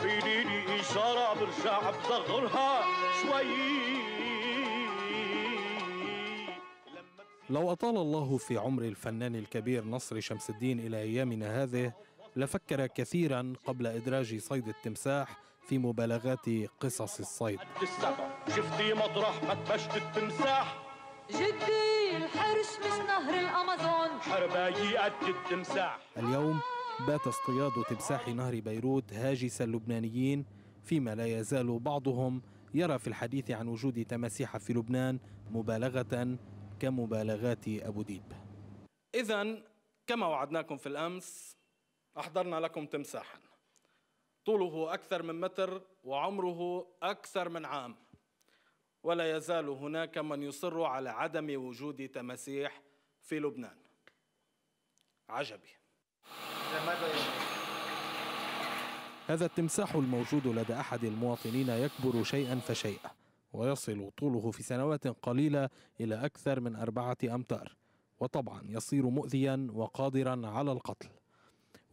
عبيديني إشارة برجع بصغرها شوي لو أطال الله في عمر الفنان الكبير نصر شمس الدين إلى أيامنا هذه لفكر كثيرا قبل إدراج صيد التمساح في مبالغات قصص الصيد شفتي مطرح ما تبشت التمساح جدي الحرش مش نهر الأمازون حربايي قد التمساح اليوم بات اصطياد تمساح نهر بيروت هاجس اللبنانيين فيما لا يزال بعضهم يرى في الحديث عن وجود تماسيح في لبنان مبالغة كمبالغات أبو ديب إذا كما وعدناكم في الأمس أحضرنا لكم تمساحا طوله أكثر من متر وعمره أكثر من عام ولا يزال هناك من يصر على عدم وجود تماسيح في لبنان عجبي هذا التمساح الموجود لدى أحد المواطنين يكبر شيئا فشيئا ويصل طوله في سنوات قليلة إلى أكثر من أربعة أمتار وطبعا يصير مؤذيا وقادرا على القتل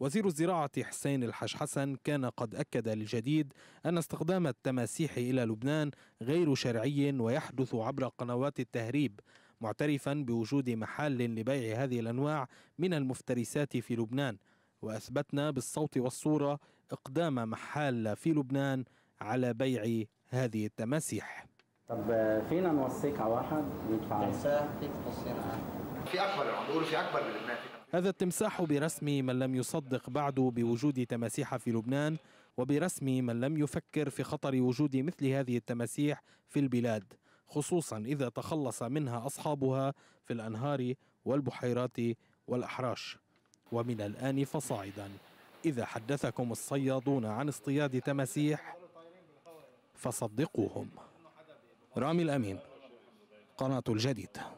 وزير الزراعة حسين الحش حسن كان قد أكد للجديد أن استخدام التماسيح إلى لبنان غير شرعي ويحدث عبر قنوات التهريب معترفا بوجود محل لبيع هذه الأنواع من المفترسات في لبنان وأثبتنا بالصوت والصورة إقدام محال في لبنان على بيع هذه التماسيح طب فينا نوصيك على واحد ويدفع في اكبر بيقولوا في اكبر من لبنان هذا التمساح برسم من لم يصدق بعد بوجود تماسيح في لبنان وبرسم من لم يفكر في خطر وجود مثل هذه التماسيح في البلاد خصوصا اذا تخلص منها اصحابها في الانهار والبحيرات والاحراش ومن الآن فصاعدا إذا حدثكم الصيادون عن اصطياد تماسيح فصدقوهم رامي الأمين قناة الجديد